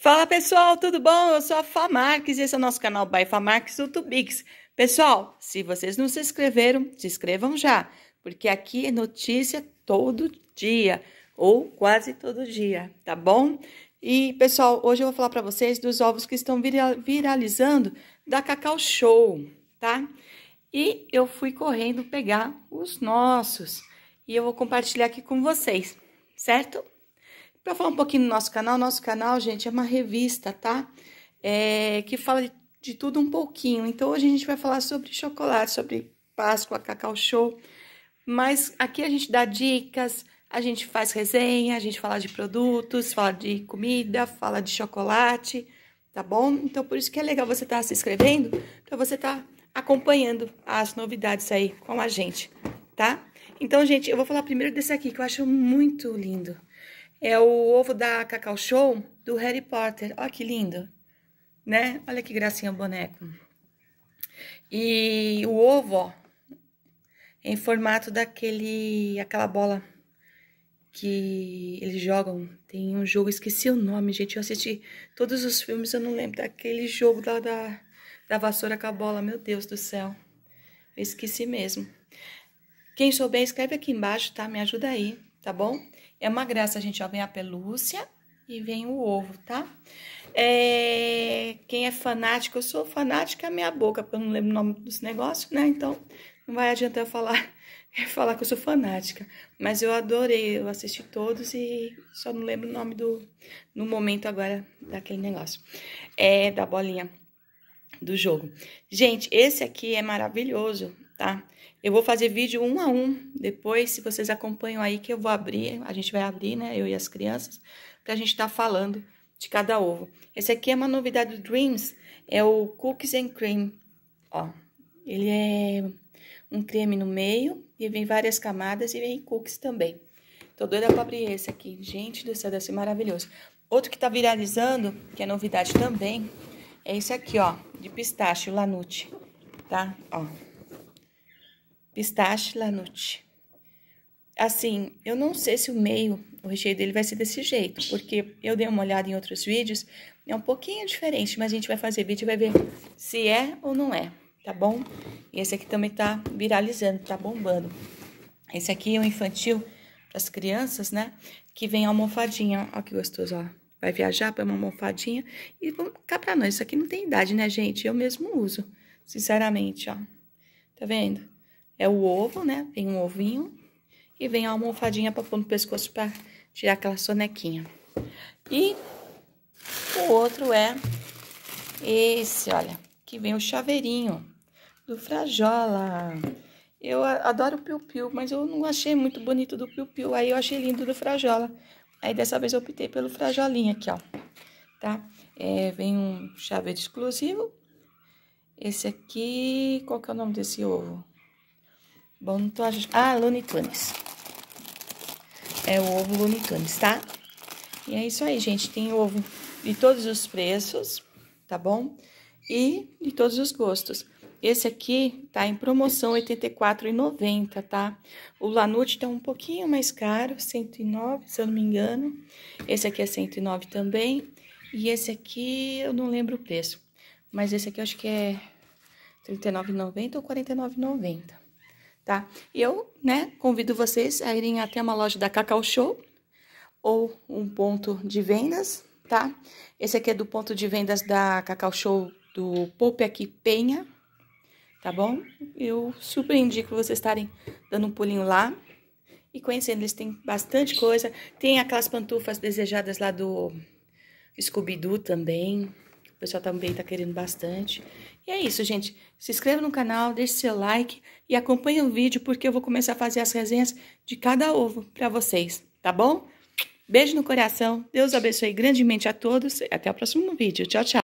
Fala pessoal, tudo bom? Eu sou a Fá Marques e esse é o nosso canal by Fá Marques do Tubix. Pessoal, se vocês não se inscreveram, se inscrevam já, porque aqui é notícia todo dia, ou quase todo dia, tá bom? E pessoal, hoje eu vou falar para vocês dos ovos que estão vira viralizando da Cacau Show, tá? E eu fui correndo pegar os nossos e eu vou compartilhar aqui com vocês, certo? Para falar um pouquinho do nosso canal, nosso canal, gente, é uma revista, tá? É, que fala de, de tudo um pouquinho. Então, hoje a gente vai falar sobre chocolate, sobre Páscoa, Cacau Show. Mas aqui a gente dá dicas, a gente faz resenha, a gente fala de produtos, fala de comida, fala de chocolate, tá bom? Então, por isso que é legal você estar tá se inscrevendo, para você estar tá acompanhando as novidades aí com a gente, tá? Então, gente, eu vou falar primeiro desse aqui, que eu acho muito lindo. É o ovo da Cacau Show do Harry Potter. Olha que lindo, né? Olha que gracinha o boneco. E o ovo, ó, é em formato daquele, aquela bola que eles jogam. Tem um jogo, esqueci o nome, gente. Eu assisti todos os filmes, eu não lembro daquele jogo da, da, da vassoura com a bola. Meu Deus do céu. Eu esqueci mesmo. Quem souber, escreve aqui embaixo, tá? Me ajuda aí tá bom? É uma graça, gente, ó, vem a pelúcia e vem o ovo, tá? É... Quem é fanático, eu sou fanática é a minha boca, porque eu não lembro o nome dos negócios, né? Então, não vai adiantar eu falar, eu falar que eu sou fanática. Mas eu adorei, eu assisti todos e só não lembro o nome do... No momento agora, daquele negócio. É, da bolinha do jogo. Gente, esse aqui é maravilhoso, tá? Eu vou fazer vídeo um a um depois, se vocês acompanham aí que eu vou abrir, a gente vai abrir, né, eu e as crianças, pra gente estar tá falando de cada ovo. Esse aqui é uma novidade do Dreams, é o Cookies and Cream, ó. Ele é um creme no meio e vem várias camadas e vem cookies também. Tô doida pra abrir esse aqui. Gente do céu, deve ser maravilhoso. Outro que tá viralizando, que é novidade também, é esse aqui, ó, de pistache, o Lanute, tá? Ó, pistache lanute. Assim, eu não sei se o meio, o recheio dele vai ser desse jeito, porque eu dei uma olhada em outros vídeos, é um pouquinho diferente, mas a gente vai fazer vídeo e vai ver se é ou não é, tá bom? E esse aqui também tá viralizando, tá bombando. Esse aqui é o um infantil para as crianças, né? Que vem almofadinha, ó que gostoso, ó. Vai viajar, põe uma almofadinha e vamos ficar pra nós. Isso aqui não tem idade, né, gente? Eu mesmo uso, sinceramente, ó. Tá vendo? é o ovo, né? Vem um ovinho e vem a almofadinha para pôr no pescoço para tirar aquela sonequinha. E o outro é esse, olha, que vem o chaveirinho do Frajola. Eu adoro o piu-piu, mas eu não achei muito bonito do piu-piu. Aí eu achei lindo do Frajola. Aí dessa vez eu optei pelo Frajolinha aqui, ó. Tá? É, vem um chaveiro exclusivo. Esse aqui, qual que é o nome desse ovo? Bom, não tô achando. Ah, Lonicanes. É o ovo Lonicanes, tá? E é isso aí, gente. Tem ovo de todos os preços, tá bom? E de todos os gostos. Esse aqui tá em promoção R$ 84,90, tá? O Lanute tá um pouquinho mais caro, 109, se eu não me engano. Esse aqui é 109 também. E esse aqui eu não lembro o preço. Mas esse aqui eu acho que é R$ 39,90 ou R$ 49,90 tá? Eu, né, convido vocês a irem até uma loja da Cacau Show ou um ponto de vendas, tá? Esse aqui é do ponto de vendas da Cacau Show do Poupe Aqui Penha, tá bom? Eu super indico vocês estarem dando um pulinho lá e conhecendo. Eles têm bastante coisa. Tem aquelas pantufas desejadas lá do Scooby-Doo também, o pessoal também está querendo bastante. E é isso, gente. Se inscreva no canal, deixe seu like e acompanhe o vídeo, porque eu vou começar a fazer as resenhas de cada ovo para vocês, tá bom? Beijo no coração. Deus abençoe grandemente a todos. Até o próximo vídeo. Tchau, tchau.